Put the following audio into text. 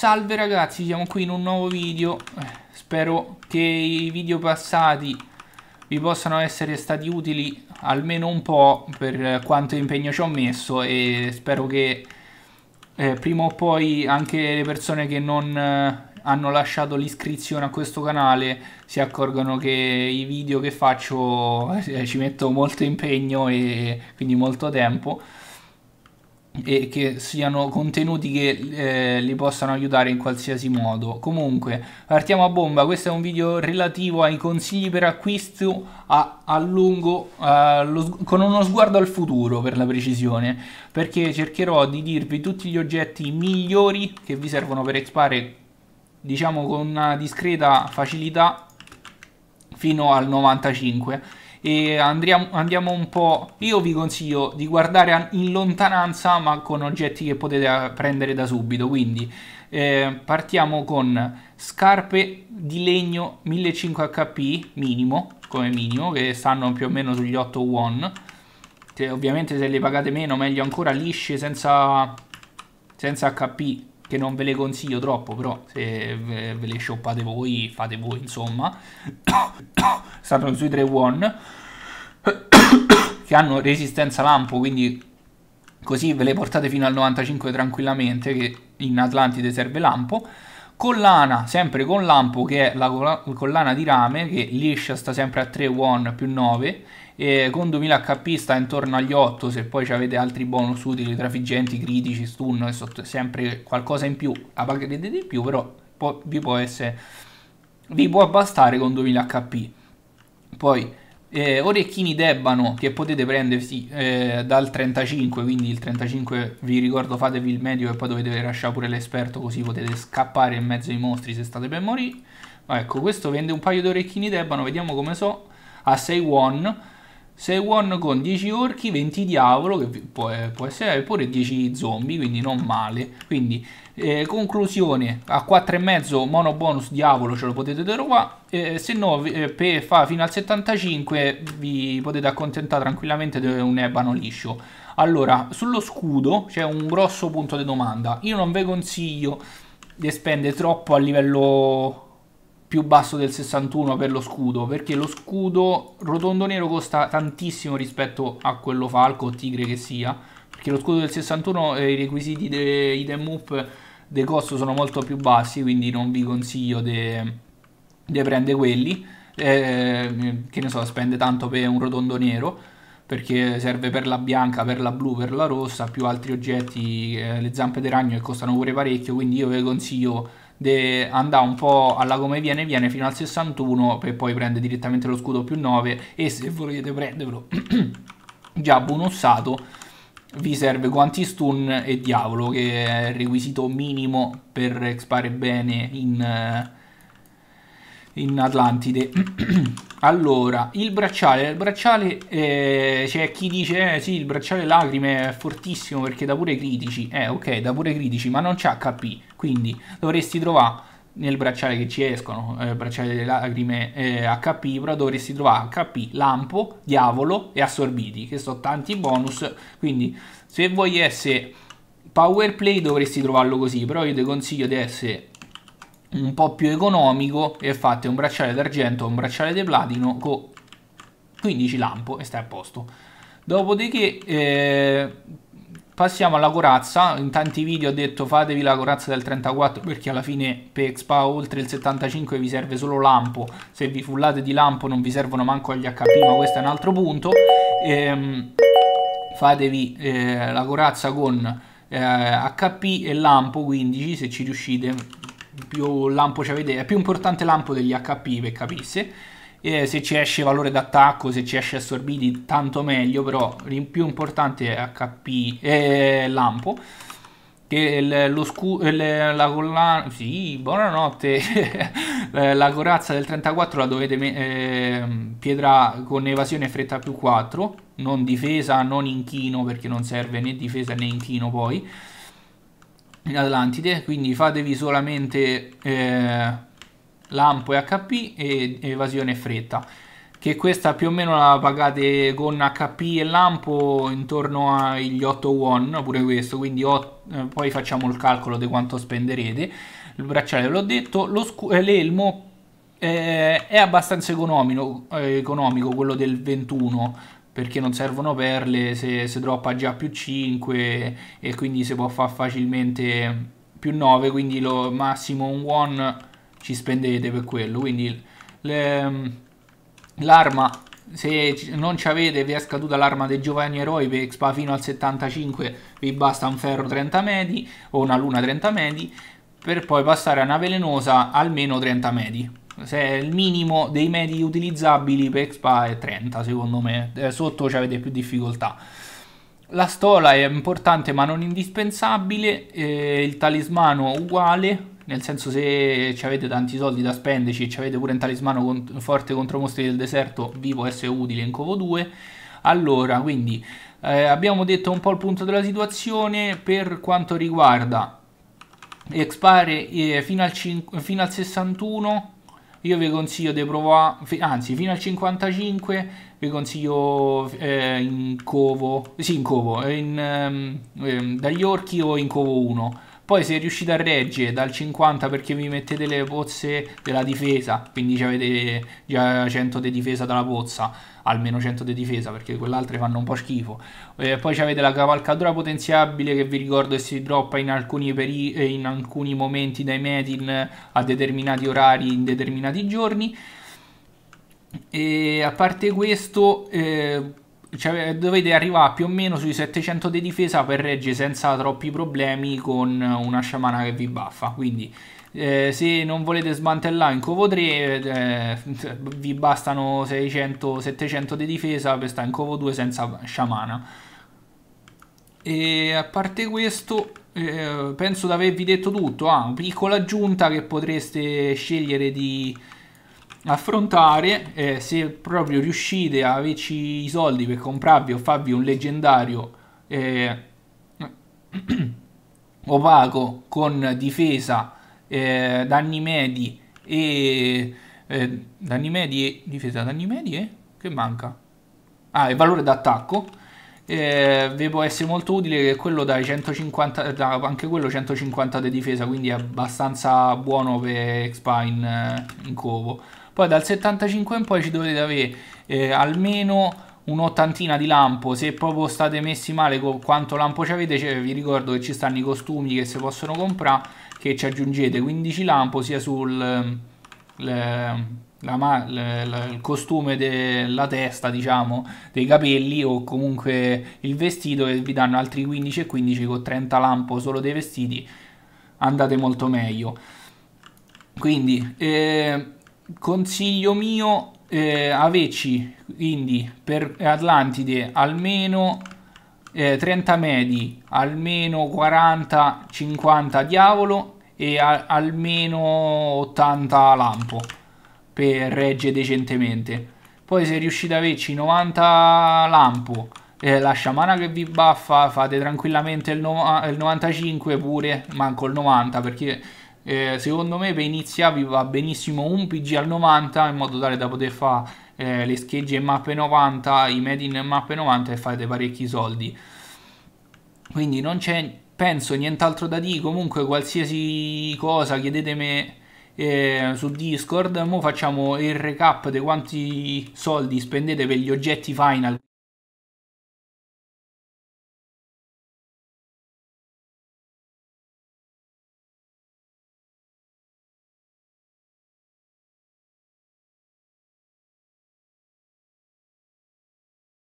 Salve ragazzi, siamo qui in un nuovo video eh, Spero che i video passati vi possano essere stati utili almeno un po' per quanto impegno ci ho messo e spero che eh, prima o poi anche le persone che non eh, hanno lasciato l'iscrizione a questo canale si accorgano che i video che faccio eh, ci metto molto impegno e quindi molto tempo e che siano contenuti che eh, li possano aiutare in qualsiasi modo. Comunque, partiamo a bomba. Questo è un video relativo ai consigli per acquisto a, a lungo, a lo, con uno sguardo al futuro per la precisione, perché cercherò di dirvi tutti gli oggetti migliori che vi servono per expare, diciamo con una discreta facilità fino al 95 e andiamo, andiamo un po'... Io vi consiglio di guardare in lontananza ma con oggetti che potete eh, prendere da subito, quindi eh, partiamo con scarpe di legno 1500 HP minimo, come minimo, che stanno più o meno sugli 8 won. Se, ovviamente se le pagate meno meglio ancora lisce senza, senza HP che non ve le consiglio troppo, però se ve, ve le shoppate voi, fate voi, insomma. Stanno sui 3 One, che hanno resistenza lampo, quindi così ve le portate fino al 95 tranquillamente, che in Atlantide serve lampo. Collana, sempre con lampo, che è la collana di rame, che liscia sta sempre a 3 One più 9, e con 2000 HP sta intorno agli 8 se poi avete altri bonus utili trafiggenti, critici, stun è sempre qualcosa in più la pagherete di più però può, vi può essere vi può bastare con 2000 HP poi eh, orecchini d'ebano che potete prendersi eh, dal 35 quindi il 35 vi ricordo fatevi il medio e poi dovete lasciare pure l'esperto così potete scappare in mezzo ai mostri se state per morire ecco questo vende un paio di orecchini d'ebano vediamo come so a 6 won 6 one con 10 orchi, 20 diavolo, che può, eh, può essere pure 10 zombie, quindi non male. Quindi, eh, conclusione, a 4,5 mono bonus diavolo ce lo potete trovare, eh, se no eh, per fare fino al 75 vi potete accontentare tranquillamente di un ebano liscio. Allora, sullo scudo c'è un grosso punto di domanda, io non vi consiglio di spendere troppo a livello più basso del 61 per lo scudo perché lo scudo rotondo nero costa tantissimo rispetto a quello falco o tigre che sia perché lo scudo del 61 e eh, i requisiti dei item up del costo sono molto più bassi quindi non vi consiglio di prendere quelli eh, che ne so spende tanto per un rotondo nero perché serve per la bianca, per la blu, per la rossa più altri oggetti, eh, le zampe di ragno che costano pure parecchio quindi io vi consiglio de, andà un po' alla come viene viene fino al 61 e poi prende direttamente lo scudo più 9 e se volete prenderlo già bonussato vi serve quanti stun e diavolo che è il requisito minimo per expare bene in eh, in Atlantide. allora, il bracciale, il bracciale eh, c'è chi dice eh, sì, il bracciale lacrime è fortissimo perché da pure critici. Eh, ok, da pure critici, ma non c'ha HP, quindi dovresti trovare nel bracciale che ci escono, eh, bracciale delle lacrime eh, HP, però dovresti trovare HP, lampo, diavolo e assorbiti, che sono tanti bonus, quindi se vuoi essere power play dovresti trovarlo così, però io ti consiglio di essere un po' più economico e fate un bracciale d'argento o un bracciale di platino con 15 lampo e stai a posto. Dopodiché eh, passiamo alla corazza, in tanti video ho detto fatevi la corazza del 34 perché alla fine per Expa oltre il 75 vi serve solo lampo, se vi fullate di lampo non vi servono manco gli HP ma questo è un altro punto. Eh, fatevi eh, la corazza con HP eh, e lampo 15 se ci riuscite più lampo ci avete, è più importante lampo degli HP per capirsi. E se ci esce valore d'attacco, se ci esce assorbiti, tanto meglio, però il più importante è HP è lampo. Che lo scudo, la collana. Sì, buonanotte. la corazza del 34 la dovete eh, pietra con evasione fretta più 4. Non difesa, non inchino, perché non serve né difesa né inchino poi. Atlantide, quindi fatevi solamente eh, lampo e HP e evasione fretta che questa più o meno la pagate con HP e lampo intorno agli 8 won pure questo quindi 8, eh, poi facciamo il calcolo di quanto spenderete il bracciale l'ho detto eh, l'elmo eh, è abbastanza economico, eh, economico quello del 21 perché non servono perle, se, se droppa già più 5 e quindi si può fare facilmente più 9, quindi lo massimo un one ci spendete per quello, quindi l'arma se non ci avete vi è scaduta l'arma dei giovani eroi per expa fino al 75 vi basta un ferro 30 medi o una luna 30 medi per poi passare a una velenosa almeno 30 medi il minimo dei medi utilizzabili per XPA è 30 secondo me, eh, sotto ci avete più difficoltà. La stola è importante ma non indispensabile, eh, il talismano uguale, nel senso se avete tanti soldi da spenderci e avete pure un talismano con, forte contro mostri del deserto vi può essere utile in covo 2. Allora, quindi eh, abbiamo detto un po' il punto della situazione per quanto riguarda expare eh, fino, al fino al 61 io vi consiglio di provare, anzi fino al 55 vi consiglio eh, in covo, sì in covo, in, ehm, ehm dagli orchi o in covo 1 poi se riuscite a reggere dal 50 perché vi mettete le pozze della difesa, quindi avete già 100 di difesa dalla pozza, almeno 100 di difesa perché quelle altre fanno un po' schifo. Eh, poi avete la cavalcatura potenziabile che vi ricordo che si droppa in alcuni, peri- eh, in alcuni momenti dai metin a determinati orari in determinati giorni. E a parte questo... Eh, cioè, dovete arrivare più o meno sui 700 di difesa per reggere senza troppi problemi con una sciamana che vi baffa. Quindi eh, se non volete smantellare in covo 3 eh, vi bastano 600-700 di difesa per stare in covo 2 senza sciamana. E a parte questo eh, penso di avervi detto tutto. Ah, piccola aggiunta che potreste scegliere di affrontare eh, se proprio riuscite a averci i soldi per comprarvi o farvi un leggendario eh, opaco con difesa eh, danni medi e eh, danni medi e difesa danni medi e che manca ah e valore d'attacco eh, vi può essere molto utile che quello dai 150 da, anche quello 150 di difesa quindi è abbastanza buono per Expine eh, in covo poi dal 75 in poi ci dovete avere eh, almeno un'ottantina di lampo. Se proprio state messi male con quanto lampo ci avete, cioè vi ricordo che ci stanno i costumi che si possono comprare, che ci aggiungete 15 lampo sia sul... Le, la, la, la, il costume della testa, diciamo, dei capelli o comunque il vestito e vi danno altri 15 e 15 con 30 lampo solo dei vestiti, andate molto meglio. Quindi, eh, consiglio mio eh, aveci quindi per Atlantide almeno eh, 30 medi, almeno 40-50 diavolo e a, almeno 80 lampo per regge decentemente. Poi se riuscite ad averci 90 lampo, eh, la sciamana che vi baffa fate tranquillamente il, no il 95 pure, manco il 90 perché eh, secondo me per iniziavi va benissimo un PG al 90 in modo tale da poter fare eh, le schegge in mappe 90, i made in mappe 90 e fate parecchi soldi. Quindi non c'è, penso, nient'altro da dire, comunque qualsiasi cosa chiedetemi eh, su Discord, mo facciamo il recap di quanti soldi spendete per gli oggetti final